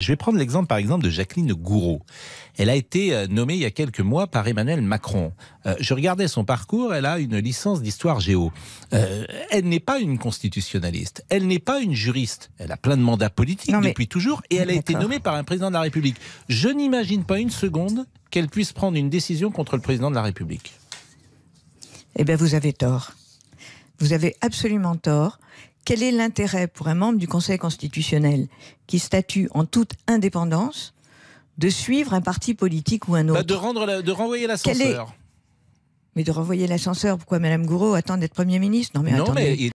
Je vais prendre l'exemple par exemple de Jacqueline Gouraud. Elle a été euh, nommée il y a quelques mois par Emmanuel Macron. Euh, je regardais son parcours, elle a une licence d'histoire géo. Euh, elle n'est pas une constitutionnaliste, elle n'est pas une juriste, elle a plein de mandats politiques depuis toujours et elle a été nommée par un président de la République. Je n'imagine pas une seconde qu'elle puisse prendre une décision contre le président de la République. Eh bien vous avez tort. Vous avez absolument tort quel est l'intérêt pour un membre du Conseil constitutionnel qui statue en toute indépendance de suivre un parti politique ou un bah, autre de, rendre de renvoyer l'ascenseur. Mais de renvoyer l'ascenseur, pourquoi Madame Gouraud attend d'être Premier ministre Non, mais,